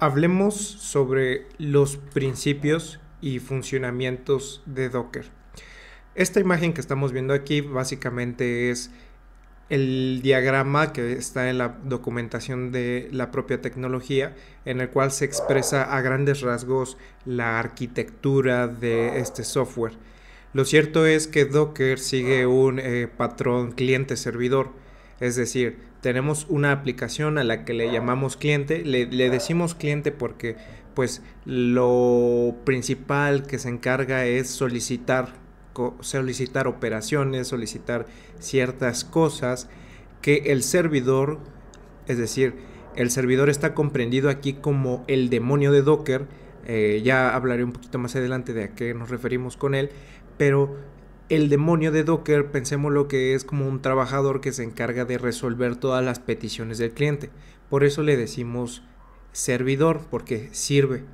Hablemos sobre los principios y funcionamientos de Docker. Esta imagen que estamos viendo aquí básicamente es el diagrama que está en la documentación de la propia tecnología, en el cual se expresa a grandes rasgos la arquitectura de este software. Lo cierto es que Docker sigue un eh, patrón cliente-servidor, es decir, tenemos una aplicación a la que le ah. llamamos cliente, le, ah. decimos cliente porque pues lo principal que se encarga es solicitar, solicitar operaciones, solicitar ciertas cosas que el servidor, es decir, el servidor está comprendido aquí como el demonio de Docker, eh, ya hablaré un poquito más adelante de a qué nos referimos con él, pero el demonio de Docker, pensemos lo que es como un trabajador que se encarga de resolver todas las peticiones del cliente. Por eso le decimos servidor, porque sirve.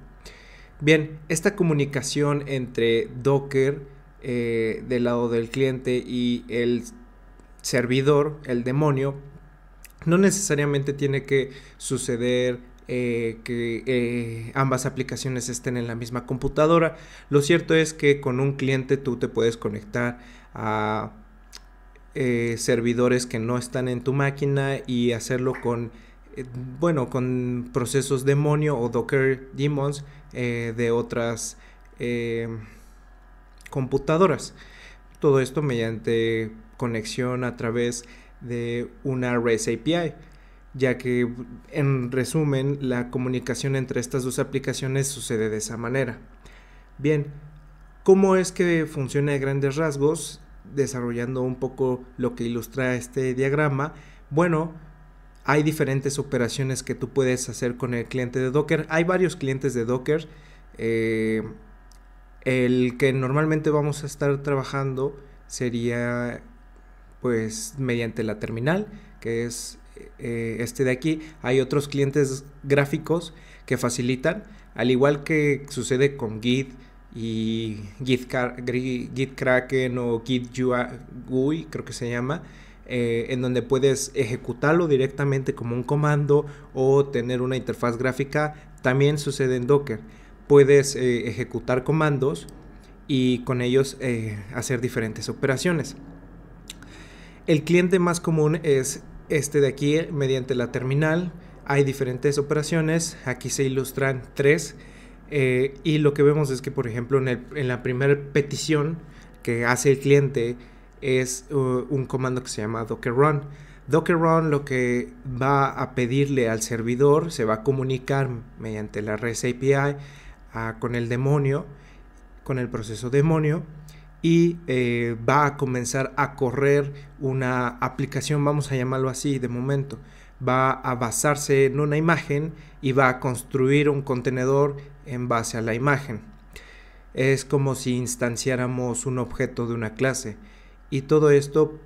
Bien, esta comunicación entre Docker eh, del lado del cliente y el servidor, el demonio, no necesariamente tiene que suceder eh, que eh, ambas aplicaciones estén en la misma computadora. Lo cierto es que con un cliente tú te puedes conectar a eh, servidores que no están en tu máquina y hacerlo con, bueno, con procesos demonio o Docker Demons de otras computadoras. Todo esto mediante conexión a través de una REST API ya que en resumen la comunicación entre estas dos aplicaciones sucede de esa manera. Bien, ¿cómo es que funciona de grandes rasgos? Desarrollando un poco lo que ilustra este diagrama, bueno, hay diferentes operaciones que tú puedes hacer con el cliente de Docker. Hay varios clientes de Docker. Eh, el que normalmente vamos a estar trabajando sería pues mediante la terminal, que es eh, este de aquí, hay otros clientes gráficos que facilitan, al igual que sucede con Git y Git, Kraken o Git GUI, creo que se llama, eh, en donde puedes ejecutarlo directamente como un comando o tener una interfaz gráfica, también sucede en Docker. Puedes eh, ejecutar comandos y con ellos hacer diferentes operaciones. El cliente más común es este de aquí, mediante la terminal, hay diferentes operaciones. Aquí se ilustran tres. Eh, y lo que vemos es que, por ejemplo, en, la primera petición que hace el cliente es uh, un comando que se llama Docker Run. Docker Run lo que va a pedirle al servidor se va a comunicar mediante la REST API ah, con el demonio, con el proceso demonio y eh, va a comenzar a correr una aplicación, vamos a llamarlo así de momento. Va a basarse en una imagen y va a construir un contenedor en base a la imagen. Es como si instanciáramos un objeto de una clase y todo esto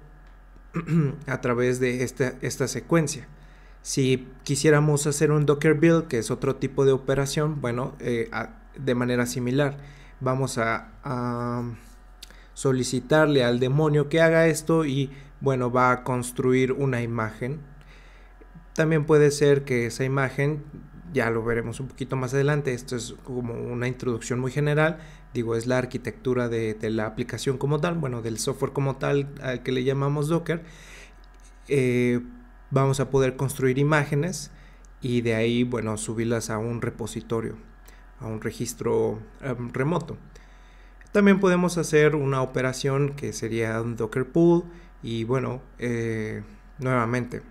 a través de esta, esta secuencia. Si quisiéramos hacer un Docker build, que es otro tipo de operación, bueno, eh, de manera similar, vamos a solicitarle al demonio que haga esto y bueno, va a construir una imagen. También puede ser que esa imagen, ya lo veremos un poquito más adelante, esto es como una introducción muy general, digo, es la arquitectura de, la aplicación como tal, bueno, del software como tal al que le llamamos Docker. Eh, vamos a poder construir imágenes y de ahí, bueno, subirlas a un repositorio, a un registro em, remoto. También podemos hacer una operación que sería un Docker pool y bueno, eh, nuevamente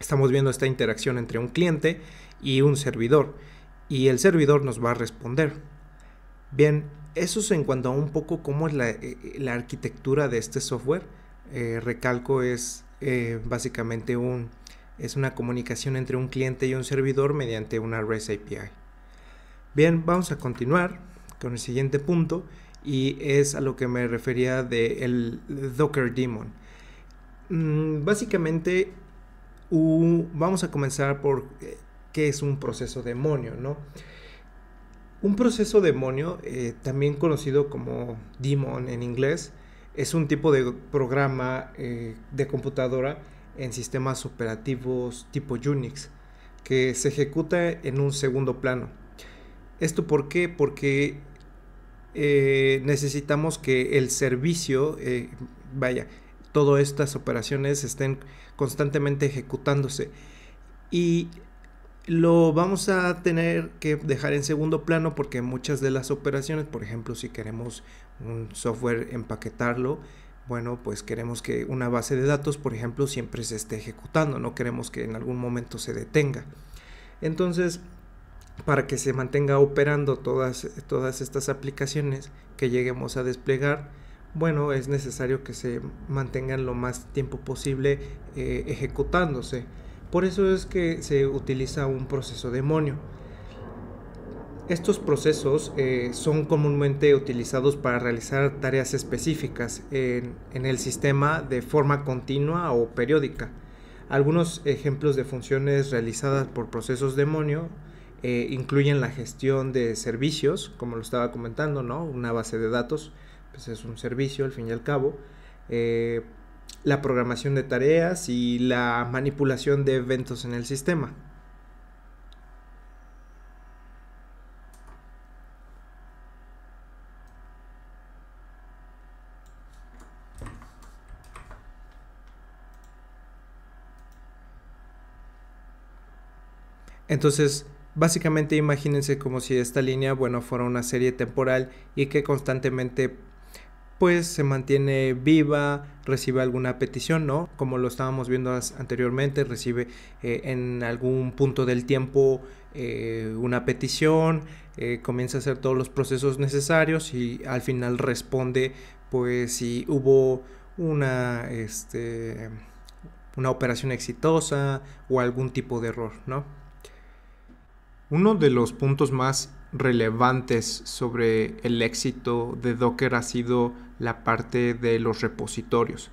estamos viendo esta interacción entre un cliente y un servidor y el servidor nos va a responder. Bien, eso es en cuanto a un poco cómo es la, eh, arquitectura de este software. Eh, recalco es básicamente un, es una comunicación entre un cliente y un servidor mediante una REST API. Bien, vamos a continuar con el siguiente punto y es a lo que me refería del Docker Daemon mm, básicamente, vamos a comenzar por eh, qué es un proceso demonio, ¿no? Un proceso demonio, eh, también conocido como demon en inglés, es un tipo de programa eh, de computadora en sistemas operativos tipo Unix que se ejecuta en un segundo plano. ¿Esto por qué? Porque eh, necesitamos que el servicio, eh, vaya, todas estas operaciones estén constantemente ejecutándose. Y lo vamos a tener que dejar en segundo plano porque muchas de las operaciones, por ejemplo, si queremos un software empaquetarlo, bueno, pues queremos que una base de datos, por ejemplo, siempre se esté ejecutando, no queremos que en algún momento se detenga. Entonces, para que se mantenga operando todas, todas estas aplicaciones que lleguemos a desplegar, bueno, es necesario que se mantengan lo más tiempo posible eh, ejecutándose. Por eso es que se utiliza un proceso demonio. Estos procesos eh, son comúnmente utilizados para realizar tareas específicas en, en el sistema de forma continua o periódica. Algunos ejemplos de funciones realizadas por procesos demonio eh, incluyen la gestión de servicios, como lo estaba comentando, ¿no? Una base de datos, pues es un servicio al fin y al cabo. Eh, la programación de tareas y la manipulación de eventos en el sistema. Entonces, Básicamente imagínense como si esta línea, bueno, fuera una serie temporal y que constantemente pues se mantiene viva, recibe alguna petición, ¿no? Como lo estábamos viendo anteriormente, recibe eh, en algún punto del tiempo eh, una petición, eh, comienza a hacer todos los procesos necesarios y al final responde pues si hubo una, este, una operación exitosa o algún tipo de error, ¿no? Uno de los puntos más relevantes sobre el éxito de Docker ha sido la parte de los repositorios.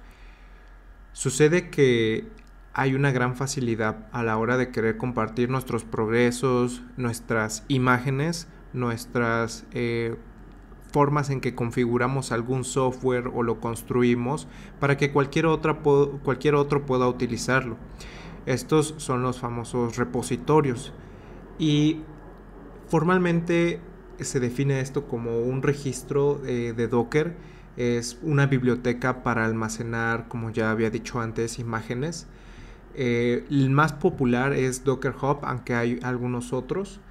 Sucede que hay una gran facilidad a la hora de querer compartir nuestros progresos, nuestras imágenes, nuestras eh, formas en que configuramos algún software o lo construimos para que cualquier, otra cualquier otro pueda utilizarlo. Estos son los famosos repositorios y formalmente eh, se define esto como un registro eh, de Docker. Es una biblioteca para almacenar, como ya había dicho antes, imágenes. Eh, el más popular es Docker Hub, aunque hay algunos otros,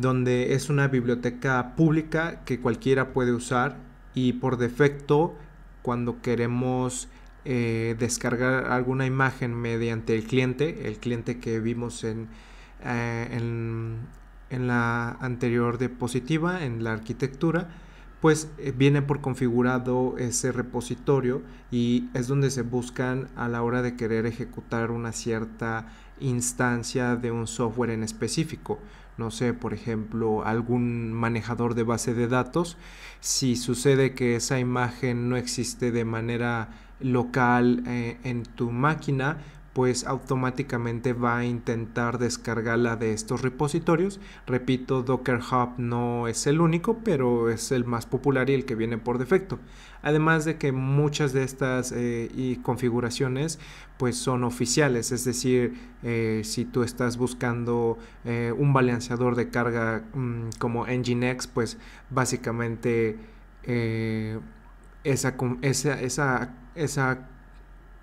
donde es una biblioteca pública que cualquiera puede usar y por defecto cuando queremos descargar alguna imagen mediante el cliente, el cliente que vimos en, eh, en, la anterior diapositiva, en la arquitectura, pues eh, viene por configurado ese repositorio y es donde se buscan a la hora de querer ejecutar una cierta instancia de un software en específico. No sé, por ejemplo, algún manejador de base de datos. Si sucede que esa imagen no existe de manera local eh, en tu máquina pues automáticamente va a intentar descargarla de estos repositorios. Repito, Docker Hub no es el único, pero es el más popular y el que viene por defecto. Además de que muchas de estas eh, y configuraciones pues son oficiales, es decir, eh, si tú estás buscando eh, un balanceador de carga mm, como Nginx, pues básicamente esa, esa, esa, esa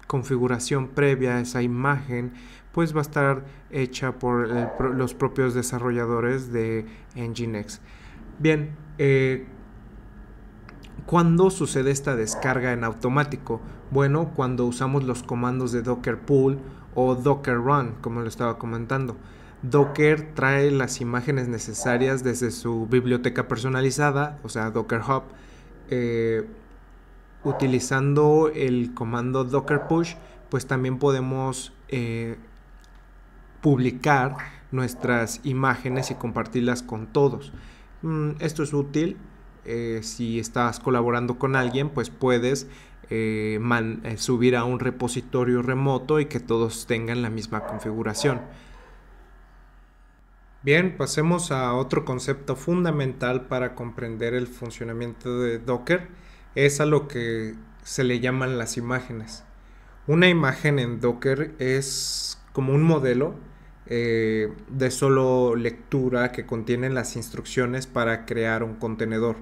configuración previa a esa imagen pues va a estar hecha por los propios desarrolladores de Nginx. Bien, cuando eh, ¿cuándo sucede esta descarga en automático? Bueno, cuando usamos los comandos de Docker Pool o Docker Run, como lo estaba comentando. Docker trae las imágenes necesarias desde su biblioteca personalizada, o sea, Docker Hub. Eh, utilizando el comando docker push, pues también podemos eh, publicar nuestras imágenes y compartirlas con todos. Mm, esto es útil. Eh, si estás colaborando con alguien, pues puedes eh, subir a un repositorio remoto y que todos tengan la misma configuración. Bien, pasemos a otro concepto fundamental para comprender el funcionamiento de Docker es a lo que se le llaman las imágenes. Una imagen en Docker es como un modelo eh, de solo lectura que contiene las instrucciones para crear un contenedor.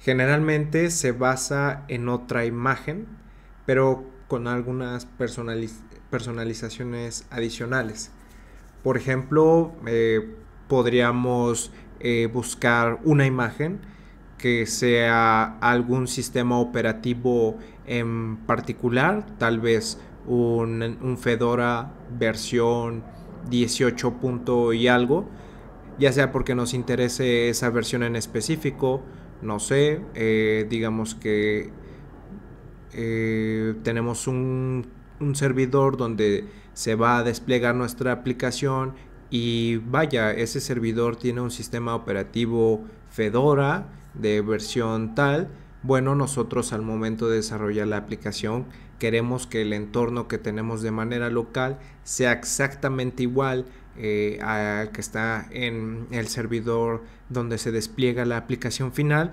Generalmente se basa en otra imagen, pero con algunas personalizaciones adicionales. Por ejemplo, eh, podríamos eh, buscar una imagen que sea algún sistema operativo en particular, tal vez un, Fedora versión 18. y algo, ya sea porque nos interese esa versión en específico, no sé, eh, digamos que eh, tenemos un, un servidor donde se va a desplegar nuestra aplicación y vaya, ese servidor tiene un sistema operativo Fedora de versión tal, bueno, nosotros al momento de desarrollar la aplicación queremos que el entorno que tenemos de manera local sea exactamente igual eh, al que está en el servidor donde se despliega la aplicación final.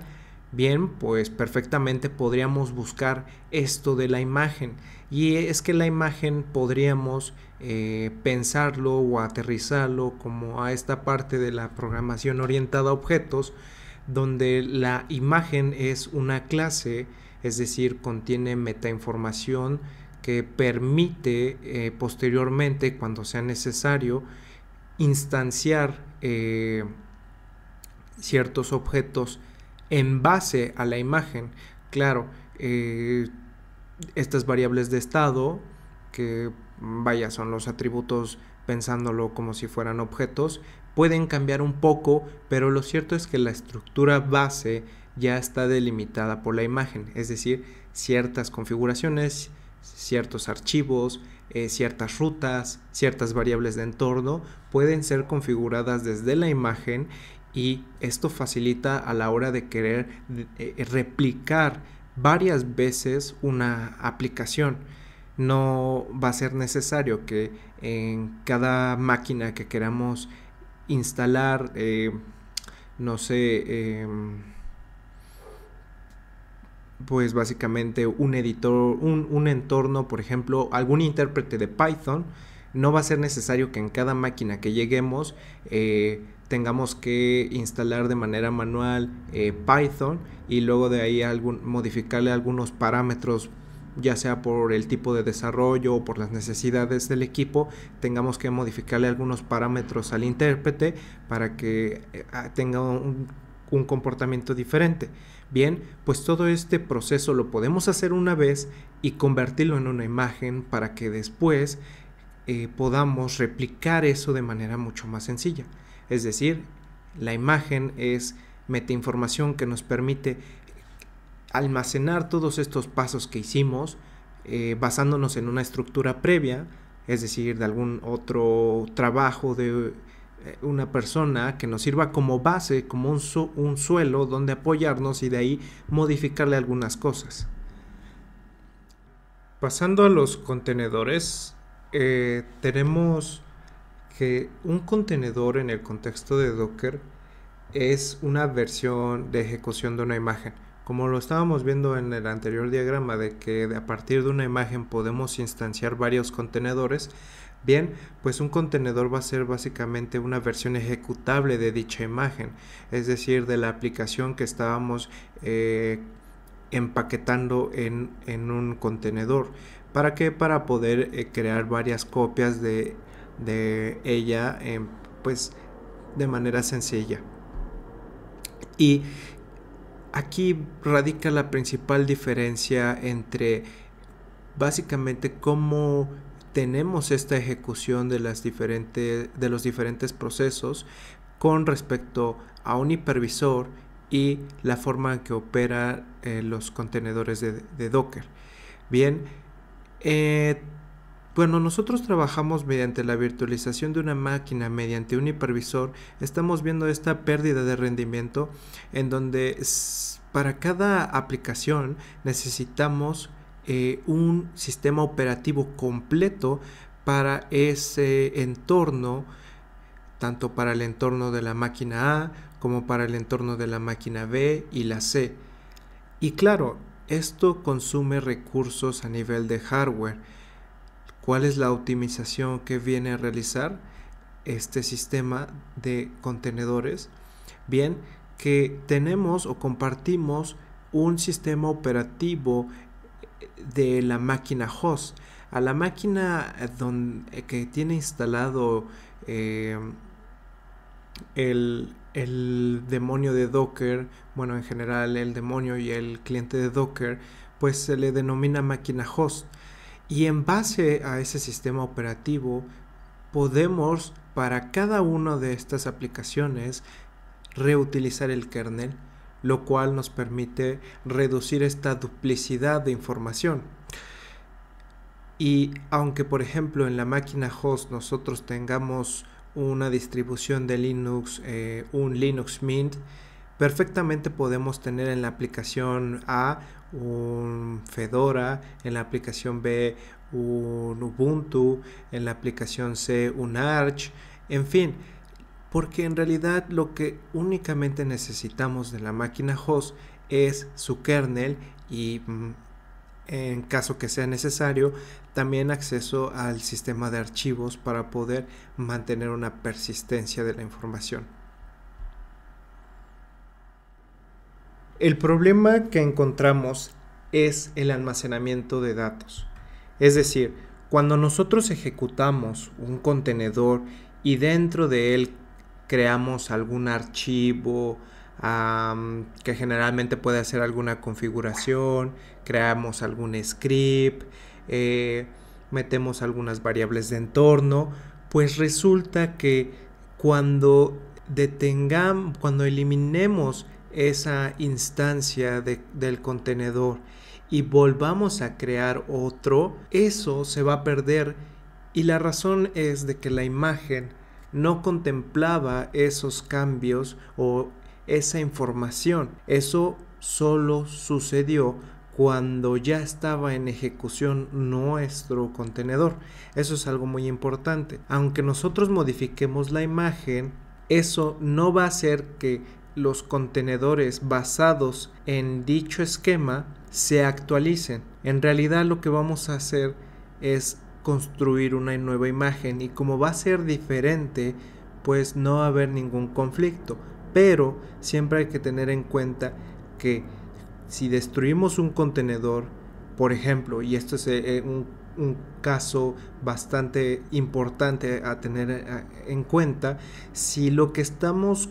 Bien, pues perfectamente podríamos buscar esto de la imagen. Y es que la imagen podríamos eh, pensarlo o aterrizarlo como a esta parte de la programación orientada a objetos donde la imagen es una clase, es decir, contiene metainformación que permite eh, posteriormente, cuando sea necesario, instanciar eh, ciertos objetos en base a la imagen. Claro, eh, estas variables de estado, que vaya, son los atributos pensándolo como si fueran objetos, pueden cambiar un poco, pero lo cierto es que la estructura base ya está delimitada por la imagen, es decir, ciertas configuraciones, ciertos archivos, eh, ciertas rutas, ciertas variables de entorno pueden ser configuradas desde la imagen y esto facilita a la hora de querer eh, eh, replicar varias veces una aplicación. No va a ser necesario que en cada máquina que queramos instalar, eh, no sé, em, pues básicamente un editor, un, entorno, por ejemplo, algún intérprete de Python, no va a ser necesario que en cada máquina que lleguemos eh, tengamos que instalar de manera manual eh, Python y luego de ahí algún, modificarle algunos parámetros ya sea por el tipo de desarrollo o por las necesidades del equipo, tengamos que modificarle algunos parámetros al intérprete para que eh, ah, tenga un, comportamiento diferente. Bien, pues todo este proceso lo podemos hacer una vez y convertirlo en una imagen para que después eh, podamos replicar eso de manera mucho más sencilla. Es decir, la imagen es información que nos permite almacenar todos estos pasos que hicimos eh, basándonos en una estructura previa, es decir, de algún otro trabajo de eh, una persona que nos sirva como base, como un, suelo donde apoyarnos y de ahí modificarle algunas cosas. Pasando a los contenedores, eh, tenemos que un contenedor en el contexto de Docker es una versión de ejecución de una imagen. Como lo estábamos viendo en el anterior diagrama de que a partir de una imagen podemos instanciar varios contenedores, bien, pues un contenedor va a ser básicamente una versión ejecutable de dicha imagen, es decir, de la aplicación que estábamos eh, empaquetando en, un contenedor. ¿Para qué? Para poder eh, crear varias copias de, ella, pues de manera sencilla. Y aquí radica la principal diferencia entre básicamente cómo tenemos esta ejecución de, las diferentes, de los diferentes procesos con respecto a un hipervisor y la forma en que operan eh, los contenedores de, Docker. Bien, eh, bueno, nosotros trabajamos mediante la virtualización de una máquina mediante un hipervisor. Estamos viendo esta pérdida de rendimiento en donde para cada aplicación necesitamos eh, un sistema operativo completo para ese entorno, tanto para el entorno de la máquina A como para el entorno de la máquina B y la C. Y claro, esto consume recursos a nivel de hardware cuál es la optimización que viene a realizar este sistema de contenedores. Bien, que tenemos o compartimos un sistema operativo eh, de la máquina host. A la máquina eh, donde, eh, que tiene instalado el, el demonio de Docker, bueno, en general el demonio y el cliente de Docker, pues se le denomina máquina host. Y en base a ese sistema operativo, podemos para cada una de estas aplicaciones reutilizar el kernel, lo cual nos permite reducir esta duplicidad de información. Y aunque por ejemplo en la máquina host nosotros tengamos una distribución de Linux, eh, un Linux Mint, perfectamente podemos tener en la aplicación A un Fedora, en la aplicación B un Ubuntu, en la aplicación C un Arch, en fin, porque en realidad lo que únicamente necesitamos de la máquina host es su kernel y mm, en caso que sea necesario, también acceso al sistema de archivos para poder mantener una persistencia de la información. El problema que encontramos es el almacenamiento de datos. Es decir, cuando nosotros ejecutamos un contenedor y dentro de él creamos algún archivo que generalmente puede hacer alguna configuración, creamos algún script, eh, metemos algunas variables de entorno, pues resulta que cuando detengamos, cuando eliminemos esa instancia del contenedor y volvamos a crear otro, eso se va a perder y la razón es de que la imagen no contemplaba esos cambios o esa información. Eso solo sucedió cuando ya estaba en ejecución nuestro contenedor. Eso es algo muy importante. Aunque nosotros modifiquemos la imagen, eso no va a hacer que los contenedores basados en dicho esquema se actualicen. En realidad lo que vamos a hacer es construir una nueva imagen y como va a ser diferente, pues no va a haber ningún conflicto. Pero siempre hay que tener en cuenta que si destruimos un contenedor, por ejemplo, y esto es eh, eh, un, un, caso bastante importante a tener eh, en cuenta, si lo que estamos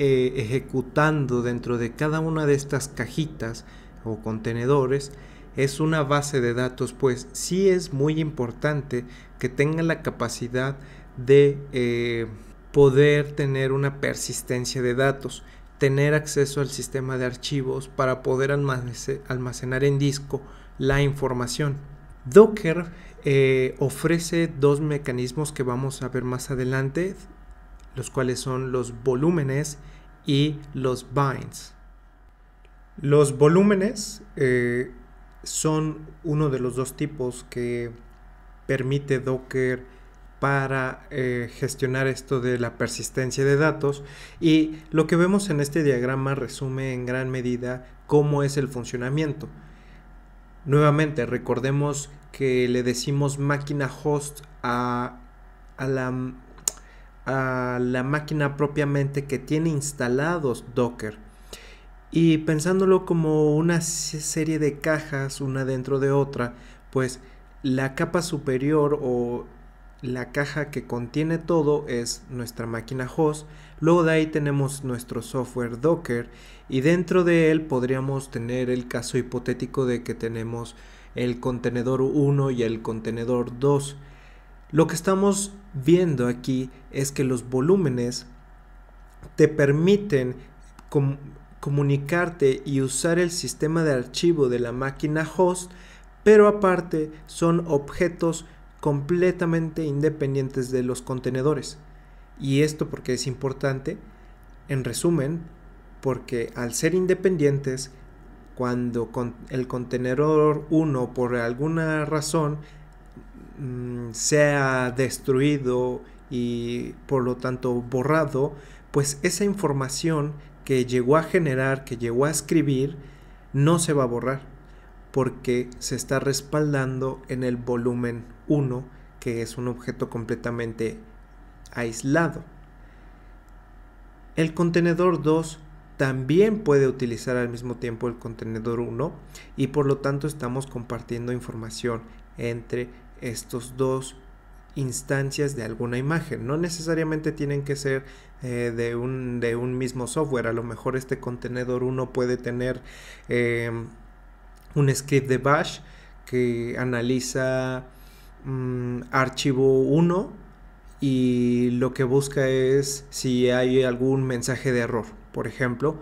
eh, ejecutando dentro de cada una de estas cajitas o contenedores es una base de datos, pues sí es muy importante que tenga la capacidad de eh, poder tener una persistencia de datos, tener acceso al sistema de archivos para poder almacenar en disco la información. Docker eh, ofrece dos mecanismos que vamos a ver más adelante los cuales son los volúmenes y los binds. Los volúmenes eh, son uno de los dos tipos que permite Docker para eh, gestionar esto de la persistencia de datos y lo que vemos en este diagrama resume en gran medida cómo es el funcionamiento. Nuevamente, recordemos que le decimos máquina host a, a la a la máquina propiamente que tiene instalados Docker. Y pensándolo como una serie de cajas, una dentro de otra, pues la capa superior o la caja que contiene todo es nuestra máquina host, luego de ahí tenemos nuestro software Docker y dentro de él podríamos tener el caso hipotético de que tenemos el contenedor 1 y el contenedor 2 lo que estamos viendo aquí es que los volúmenes te permiten comunicarte y usar el sistema de archivo de la máquina host, pero aparte son objetos completamente independientes de los contenedores. Y esto porque es importante, en resumen, porque al ser independientes, cuando el contenedor 1 por alguna razón Mm, sea destruido y por lo tanto borrado, pues esa información que llegó a generar, que llegó a escribir, no se va a borrar porque se está respaldando en el volumen 1, que es un objeto completamente aislado. El contenedor 2 también puede utilizar al mismo tiempo el contenedor 1 y por lo tanto estamos compartiendo información entre estos dos instancias de alguna imagen. No necesariamente tienen que ser eh, de, un, de, un, mismo software. A lo mejor este contenedor 1 puede tener em, un script de bash que analiza mm, archivo 1 y lo que busca es si hay algún mensaje de error, por ejemplo.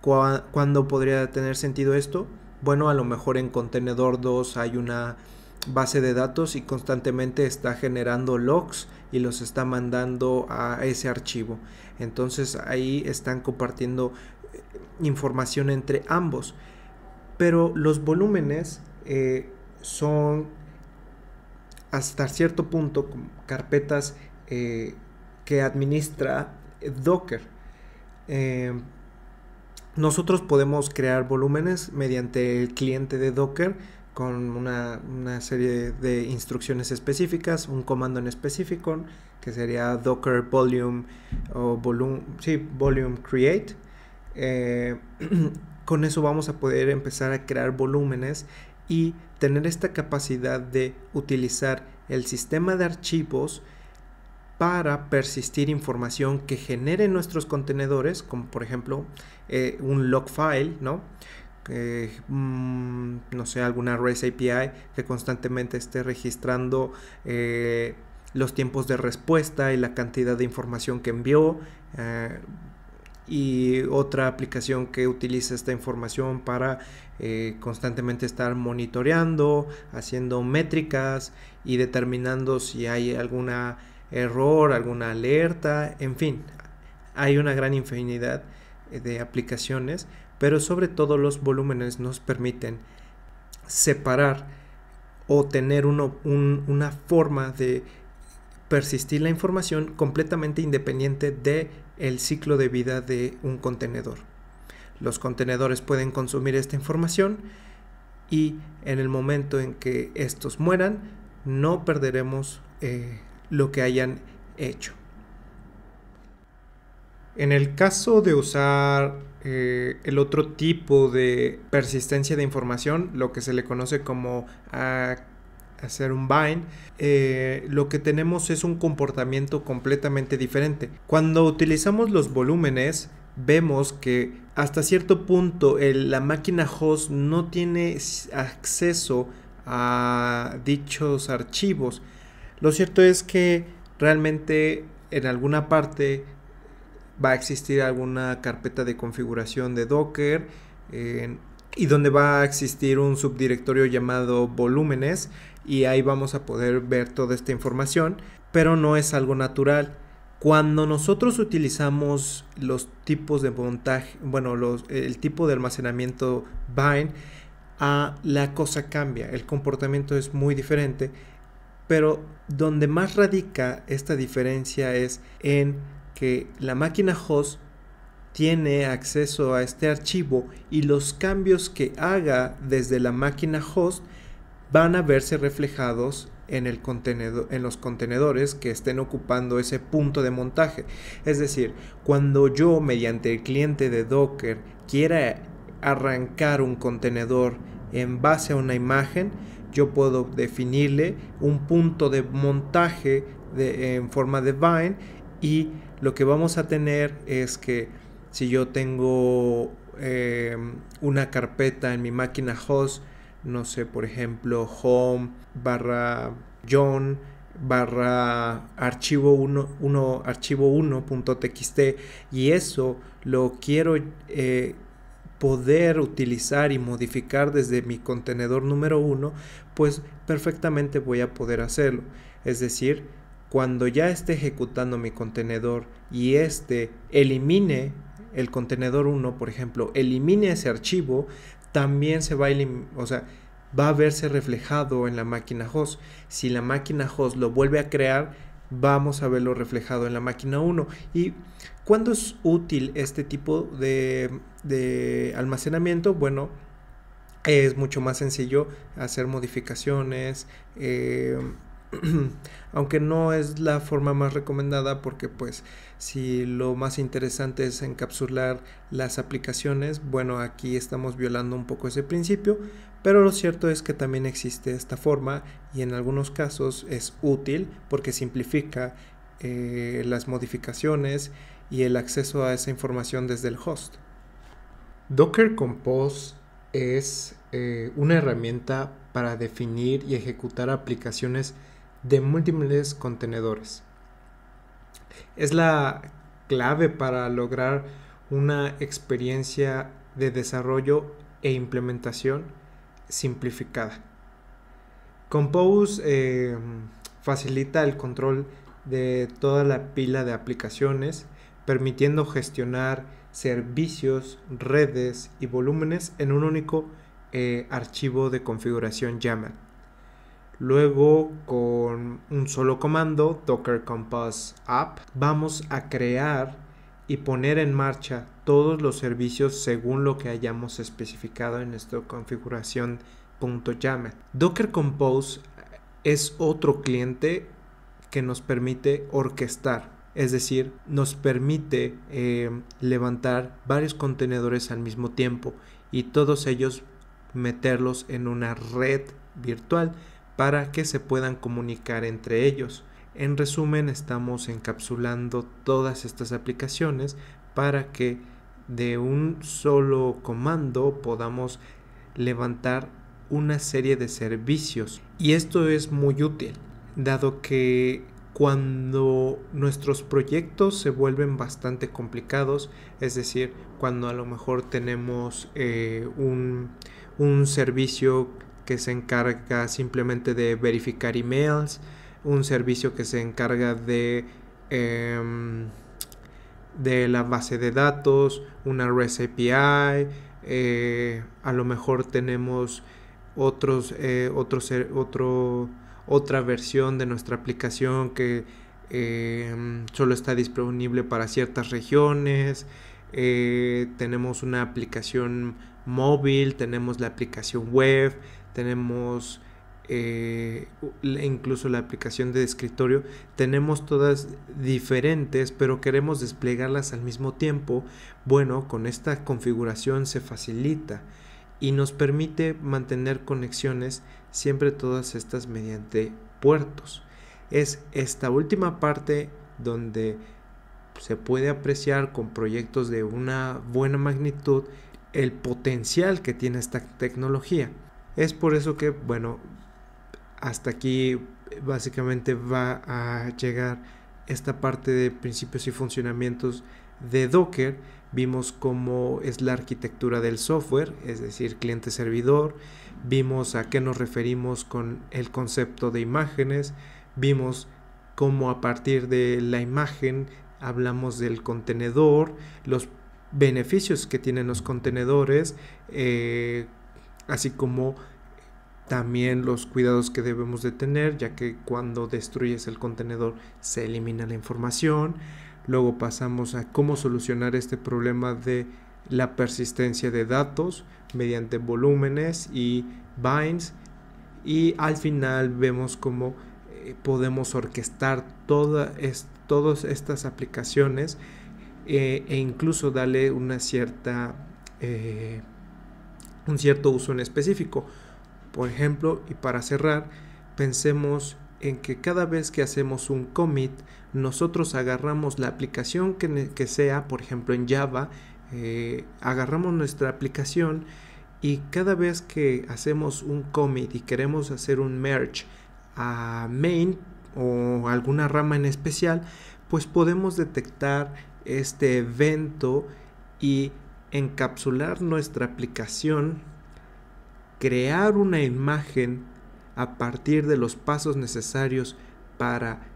¿Cuándo podría tener sentido esto? Bueno, a lo mejor en contenedor 2 hay una base de datos y constantemente está generando logs y los está mandando a ese archivo. Entonces ahí están compartiendo eh, información entre ambos. Pero los volúmenes eh, son hasta cierto punto carpetas eh, que administra Docker. Em, nosotros podemos crear volúmenes mediante el cliente de Docker con una, serie de instrucciones específicas, un comando en específico, que sería docker volume o volumen sí, volume create. Eh, con eso vamos a poder empezar a crear volúmenes y tener esta capacidad de utilizar el sistema de archivos para persistir información que genere nuestros contenedores, como por ejemplo eh, un log file, ¿no? Mm, no sé, alguna REST API que constantemente esté registrando eh, los tiempos de respuesta y la cantidad de información que envió. Eh, y otra aplicación que utiliza esta información para eh, constantemente estar monitoreando, haciendo métricas y determinando si hay algún error, alguna alerta, en fin, hay una gran infinidad de aplicaciones pero sobre todo los volúmenes nos permiten separar o tener una forma de persistir la información completamente independiente de el ciclo de vida de un contenedor. Los contenedores pueden consumir esta información y en el momento en que estos mueran no perderemos eh, lo que hayan hecho. En el caso de usar eh, el otro tipo de persistencia de información, lo que se le conoce como ah, hacer un bind, eh, lo que tenemos es un comportamiento completamente diferente. Cuando utilizamos los volúmenes, vemos que hasta cierto punto la máquina host no tiene acceso a dichos archivos. Lo cierto es que realmente en alguna parte va a existir alguna carpeta de configuración de Docker y donde va a existir un subdirectorio llamado volúmenes y ahí vamos a poder ver toda esta información, pero no es algo natural. Cuando nosotros utilizamos los tipos de montaje, bueno, los, el tipo de almacenamiento bind, a ah, la cosa cambia, el comportamiento es muy diferente, pero donde más radica esta diferencia es en que la máquina host tiene acceso a este archivo y los cambios que haga desde la máquina host van a verse reflejados en, el contenedor, en los contenedores que estén ocupando ese punto de montaje. Es decir, cuando yo mediante el cliente de Docker quiera arrancar un contenedor en base a una imagen, yo puedo definirle un punto de montaje en forma de bind y lo que vamos a tener es que si yo tengo em, una carpeta en mi máquina host, no sé, por ejemplo, home barra john barra archivo archivo 1.txt y eso lo quiero eh, poder utilizar y modificar desde mi contenedor número 1, pues perfectamente voy a poder hacerlo. Es decir, cuando ya esté ejecutando mi contenedor y este elimine el contenedor 1, por ejemplo, elimine ese archivo, también se va a o sea, va a verse reflejado en la máquina host. Si la máquina host lo vuelve a crear, vamos a verlo reflejado en la máquina 1. ¿Y cuándo es útil este tipo de, almacenamiento? Bueno, es mucho más sencillo hacer modificaciones, eh, aunque no es la forma más recomendada porque pues si lo más interesante es encapsular las aplicaciones, bueno, aquí estamos violando un poco ese principio, pero lo cierto es que también existe esta forma y en algunos casos es útil porque simplifica eh, las modificaciones y el acceso a esa información desde el host. Docker Compose es eh, una herramienta para definir y ejecutar aplicaciones de múltiples contenedores. Es la clave para lograr una experiencia de desarrollo e implementación simplificada. Compose em, facilita el control de toda la pila de aplicaciones, permitiendo gestionar servicios, redes y volúmenes en un único eh, archivo de configuración YAML. Luego con un solo comando, docker compose app, vamos a crear y poner en marcha todos los servicios según lo que hayamos especificado en nuestra configuración Docker compose es otro cliente que nos permite orquestar es decir, nos permite eh, levantar varios contenedores al mismo tiempo y todos ellos meterlos en una red virtual para que se puedan comunicar entre ellos. En resumen, estamos encapsulando todas estas aplicaciones para que de un solo comando podamos levantar una serie de servicios. Y esto es muy útil, dado que cuando nuestros proyectos se vuelven bastante complicados, es decir, cuando a lo mejor tenemos eh, un, un servicio que se encarga simplemente de verificar emails, un servicio que se encarga de, em, de la base de datos, una REST API, eh, a lo mejor tenemos otros, eh, otro, otra versión de nuestra aplicación que em, solo está disponible para ciertas regiones. Eh, tenemos una aplicación móvil, tenemos la aplicación web, tenemos eh, incluso la aplicación de escritorio, tenemos todas diferentes, pero queremos desplegarlas al mismo tiempo. Bueno, con esta configuración se facilita y nos permite mantener conexiones siempre todas estas mediante puertos. Es esta última parte donde se puede apreciar con proyectos de una buena magnitud el potencial que tiene esta tecnología. Es por eso que, bueno, hasta aquí básicamente va a llegar esta parte de principios y funcionamientos de Docker. Vimos cómo es la arquitectura del software, es decir, cliente-servidor. Vimos a qué nos referimos con el concepto de imágenes. Vimos cómo a partir de la imagen hablamos del contenedor, los beneficios que tienen los contenedores, eh, así como también los cuidados que debemos de tener, ya que cuando destruyes el contenedor se elimina la información. Luego pasamos a cómo solucionar este problema de la persistencia de datos mediante volúmenes y binds. Y al final vemos cómo eh, podemos orquestar todas estas aplicaciones eh, e incluso darle una cierta... Eh, un cierto uso en específico. Por ejemplo, y para cerrar, pensemos en que cada vez que hacemos un commit, nosotros agarramos la aplicación que, sea, por ejemplo en Java, eh, agarramos nuestra aplicación y cada vez que hacemos un commit y queremos hacer un merge a main o alguna rama en especial, pues podemos detectar este evento y encapsular nuestra aplicación, crear una imagen a partir de los pasos necesarios para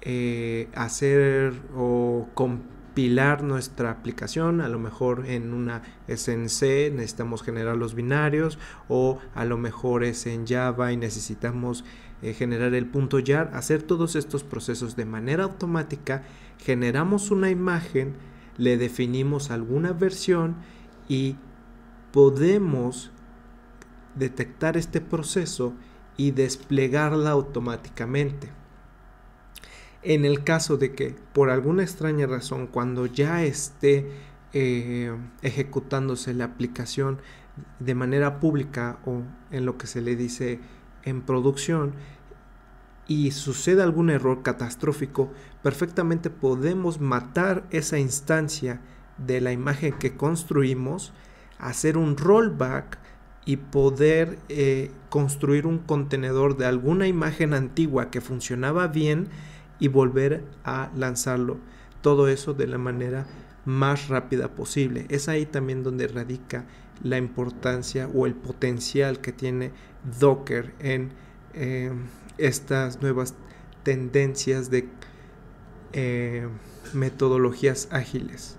eh, hacer o compilar nuestra aplicación. A lo mejor en una es en C, necesitamos generar los binarios o a lo mejor es en Java y necesitamos eh, generar el punto YAR. Hacer todos estos procesos de manera automática, generamos una imagen le definimos alguna versión y podemos detectar este proceso y desplegarla automáticamente. En el caso de que por alguna extraña razón cuando ya esté eh, ejecutándose la aplicación de manera pública o en lo que se le dice en producción, y sucede algún error catastrófico, perfectamente podemos matar esa instancia de la imagen que construimos, hacer un rollback y poder eh, construir un contenedor de alguna imagen antigua que funcionaba bien y volver a lanzarlo. Todo eso de la manera más rápida posible. Es ahí también donde radica la importancia o el potencial que tiene Docker en... Eh, estas nuevas tendencias de eh, metodologías ágiles.